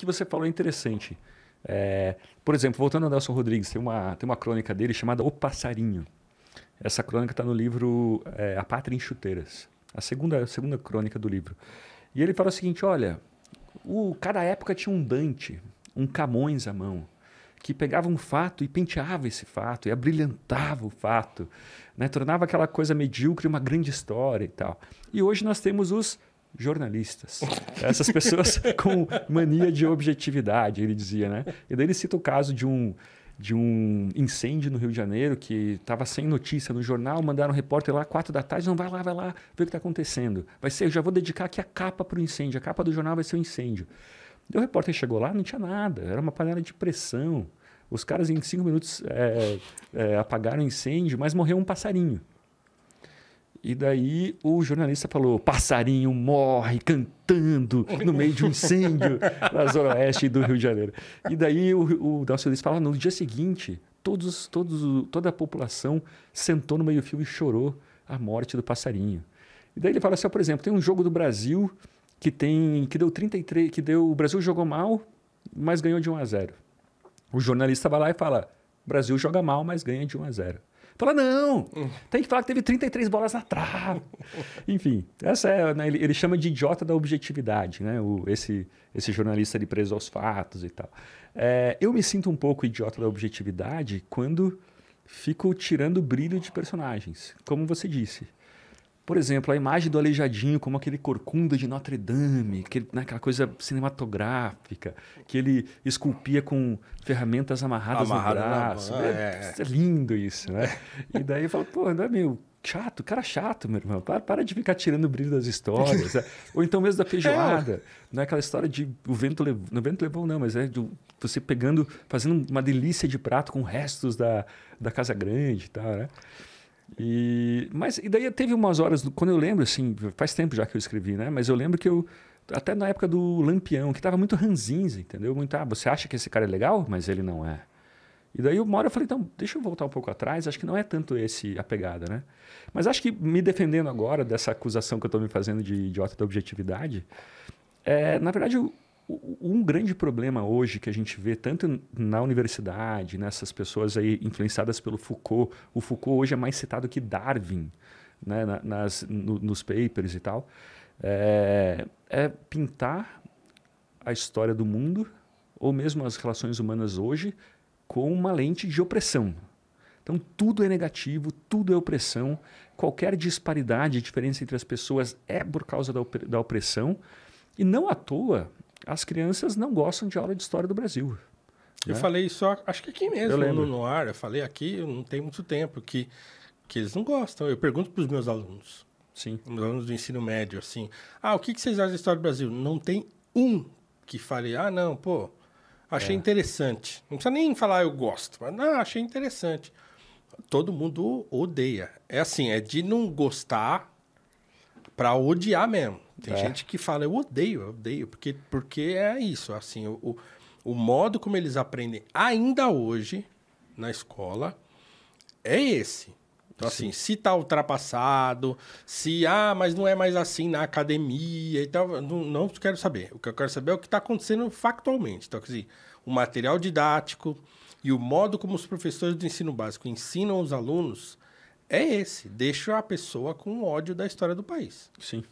que você falou é interessante. É, por exemplo, voltando ao Nelson Rodrigues, tem uma, tem uma crônica dele chamada O Passarinho. Essa crônica está no livro é, A Pátria em Chuteiras, a segunda, a segunda crônica do livro. E ele fala o seguinte: olha, o, cada época tinha um Dante, um Camões à mão, que pegava um fato e penteava esse fato, e abrilhantava o fato, né? tornava aquela coisa medíocre uma grande história e tal. E hoje nós temos os jornalistas. Essas pessoas com mania de objetividade, ele dizia, né? E daí ele cita o caso de um de um incêndio no Rio de Janeiro que estava sem notícia no jornal, mandaram um repórter lá quatro da tarde, não vai lá, vai lá, ver o que está acontecendo. Vai ser, eu já vou dedicar aqui a capa para o incêndio, a capa do jornal vai ser o um incêndio. E o repórter chegou lá, não tinha nada, era uma panela de pressão. Os caras em cinco minutos é, é, apagaram o incêndio, mas morreu um passarinho. E daí o jornalista falou: passarinho morre cantando no meio de um incêndio na Zona Oeste do Rio de Janeiro. E daí o, o Nelson Luiz fala: no dia seguinte, todos, todos, toda a população sentou no meio-fio e chorou a morte do passarinho. E daí ele fala assim: por exemplo, tem um jogo do Brasil que tem que deu 33, que deu o Brasil jogou mal, mas ganhou de 1 a 0. O jornalista vai lá e fala: Brasil joga mal, mas ganha de 1 a 0. Fala, não, hum. tem que falar que teve 33 bolas na trave. Enfim, essa é, né, ele, ele, chama de idiota da objetividade, né? O, esse, esse jornalista ali preso aos fatos e tal. É, eu me sinto um pouco idiota da objetividade quando fico tirando brilho de personagens, como você disse. Por exemplo, a imagem do Aleijadinho como aquele corcunda de Notre Dame, né, aquele, coisa cinematográfica, que ele esculpia com ferramentas amarradas Amarrado no braço. é, é. é, lindo isso, né? E daí eu falo, pô, não é meio chato, cara chato, meu irmão. Para, para de ficar tirando o brilho das histórias. né? Ou então mesmo da feijoada. É. Não é aquela história de o vento levou. Não, o vento levou, não, mas é de você pegando, fazendo uma delícia de prato com restos da, da Casa Grande e tal, né? E, mas e daí teve umas horas, quando eu lembro, assim, faz tempo já que eu escrevi, né? Mas eu lembro que eu, até na época do Lampião, que tava muito ranzinza, entendeu? Muito, ah, você acha que esse cara é legal? Mas ele não é. E daí uma hora eu falei, então, deixa eu voltar um pouco atrás, acho que não é tanto esse a pegada, né? Mas acho que me defendendo agora dessa acusação que eu estou me fazendo de idiota da objetividade, é, na verdade, um grande problema hoje que a gente vê tanto na universidade, nessas pessoas aí influenciadas pelo Foucault, o Foucault hoje é mais citado que Darwin, né, nas, no, nos papers e tal, é, é, pintar a história do mundo ou mesmo as relações humanas hoje com uma lente de opressão. Então tudo é negativo, tudo é opressão, qualquer disparidade, diferença entre as pessoas é por causa da, op da opressão e não à toa as crianças não gostam de aula de história do Brasil. Eu né? falei isso, acho que aqui mesmo, no, no ar, eu falei aqui, não tem muito tempo, que, que eles não gostam. Eu pergunto para os meus alunos. Sim. Os alunos do ensino médio, assim. Ah, o que, que vocês acham da história do Brasil? Não tem um que fale, ah, não, pô, achei é. interessante. Não precisa nem falar eu gosto, mas não, achei interessante. Todo mundo odeia. É assim, é de não gostar para odiar mesmo. Tem é. gente que fala, eu odeio, eu odeio, porque, porque é isso, assim, o, o, modo como eles aprendem ainda hoje na escola é esse. Então, assim, Sim. assim, se tá ultrapassado, se, ah, mas não é mais assim na academia e tal, não, não quero saber. O que eu quero saber é o que está acontecendo factualmente. Então, quer dizer, o material didático e o modo como os professores do ensino básico ensinam os alunos é esse. Deixa a pessoa com ódio da história do país. Sim.